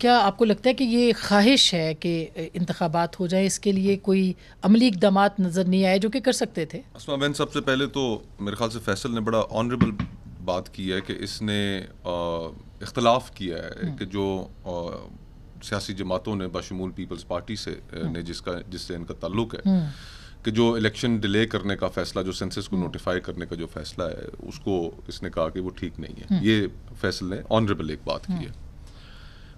क्या आपको लगता है कि ये ख्वाहिश है कि इंतबात हो जाए इसके लिए कोई अमली इकदाम नज़र नहीं आए जो कि कर सकते थे असमा बहन सबसे पहले तो मेरे ख्याल से फैसल ने बड़ा ऑनरेबल बात की है कि इसने इख्तलाफ किया है हम्म। कि जो सियासी जमातों ने बशमूल पीपल्स पार्टी से हम्म। ने जिसका जिससे इनका ताल्लुक है हम्म। कि जो इलेक्शन डिले करने का फैसला जो सेंसस को नोटिफाई करने का जो फैसला है उसको इसने कहा कि वो ठीक नहीं है ये फैसल ने ऑनरेबल एक बात की है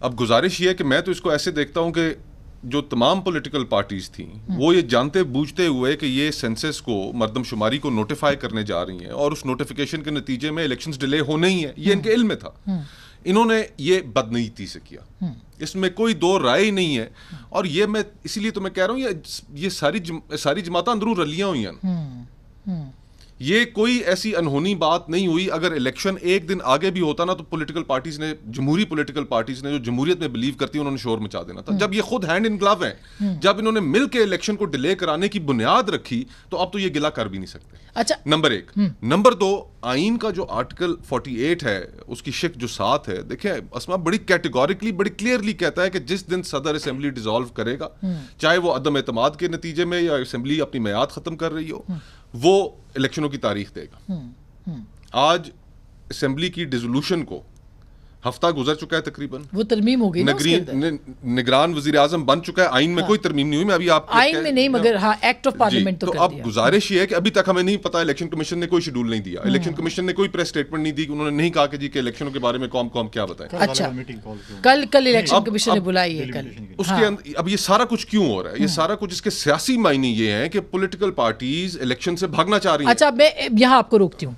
अब गुजारिश ये है कि मैं तो इसको ऐसे देखता हूँ कि जो तमाम पॉलिटिकल पार्टीज़ थी वो ये जानते बूझते हुए कि ये सेंसस को मरदमशुमारी को नोटिफाई करने जा रही हैं और उस नोटिफिकेशन के नतीजे में इलेक्शन डिले होने ही है ये हम्म। इनके इल्म में था हम्म। इन्होंने ये बदनीति से किया हम्म। इसमें कोई दो राय ही नहीं है और ये मैं इसीलिए तो मैं कह रहा हूँ ये ये सारी जम, सारी जमातें अंदरू रलियाँ हुई हैं ये कोई ऐसी अनहोनी बात नहीं हुई अगर इलेक्शन एक दिन आगे भी होता ना तो पॉलिटिकल पार्टीज ने जमहूरी पॉलिटिकल पार्टीज ने जो जमहूरियत में बिलीव करती है उन्होंने शोर मचा देना था हम्म। जब ये खुद हैंड इनकलाब है हम्म। जब इन्होंने मिलकर इलेक्शन को डिले कराने की बुनियाद रखी तो अब तो ये गिला कर भी नहीं सकते अच्छा नंबर एक नंबर हम्म। दो आइन का जो आर्टिकल फोर्टी एट है उसकी शिक जो सात है देखिये असमा बड़ी कैटेगोरिकली बड़ी क्लियरली कहता है कि जिस दिन सदर असेंबली डिजोल्व करेगा चाहे वो अदम एतमाद के नतीजे में या असेंबली अपनी मैयाद ख़त्म कर रही हो वो इलेक्शनों की तारीख देगा हम्म, हम्म। आज असम्बली की डिजोल्यूशन को हफ्ता गुजर चुका है तकरीबन वो तरमीम हो गई निगरान वजी आजम बन चुका है आइन में हाँ। कोई तरमीम नहीं हुई मैं अभी आप आइन में नहीं मगर हाँ एक्ट ऑफ पार्लियामेंट तो, तो अब गुजारिश ये है कि अभी तक हमें नहीं पता इलेक्शन कमीशन ने कोई शेड्यूल नहीं दिया इलेक्शन हम्म। कमीशन ने कोई प्रेस स्टेटमेंट नहीं दी उन्होंने नहीं कहा कि के इलेक्शनों के बारे में कौन कौन क्या बताए अच्छा कल कल इलेक्शन कमीशन ने बुलाई है कल उसके हाँ। अंदर अब ये सारा कुछ क्यों हो रहा है ये हम्म। सारा कुछ इसके सियासी मायने ये है कि पोलिटिकल पार्टीज इलेक्शन से भागना चाह रही है अच्छा मैं यहाँ आपको रोकती हूँ